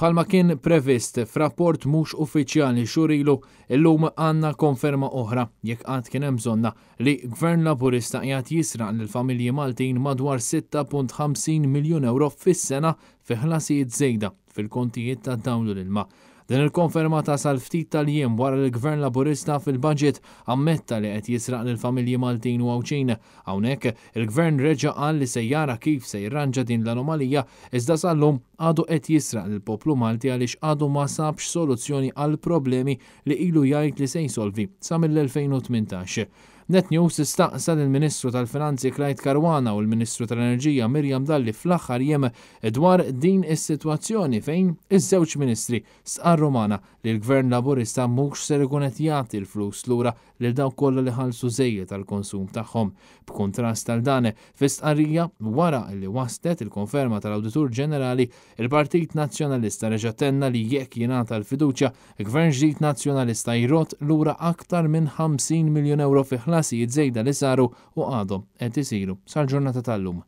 Bħalma kien previst f'rapport mhux uffiċjali xurilu illum għandna konferma oħra jekk għad kien hemm bżonna li gvern laburista qiegħed jisraq l familji Maltin madwar 6.50 miljun euro fis-sena fi ħlasijiet żejda fil-kontijiet ta' dawlu l-ilma. Din il-konfermata sal-ftit tal-jiem wara l-Gvern Laburista fil-budget ammetta li qed jisraq lill-familji Maltin u Awċin. Hawnhekk il-Gvern reġa' qal li se jara kif se jirranġa din l-anomalija iżda sal-lum għadu qed jisraq lill-poplu Malti għaliex għadu ma sabx soluzzjoni għal problemi li ilu jgħid li se jsolvi sa mill-2018. Net News istaqsa lill ministru tal-Finanzi Klajt Karwana u l-Ministru tal-Enerġija Mirjam Dalli fl-aħħar jem dwar din is-sitwazzjoni fejn iż-żewġ ministri sqar Romana li l-Gvern Laburista mhux ser ikun qed jagħti l-flus lura lil dawk kollha li ħallsu żejjed tal-konsum tagħhom. B'kuntrast tal-dane, fistqarrija wara li waslet il-konferma tal-Awditur Ġenerali il-Partit Nazzjonalista tenna li jekk jingħata l-fiduċja, Gvern ġdid Nazzjonalista jrot lura aktar minn 50 miljun euro fi ħlasijiet żejda li saru u għadhom qed isiru sal-ġurnata tal-lum.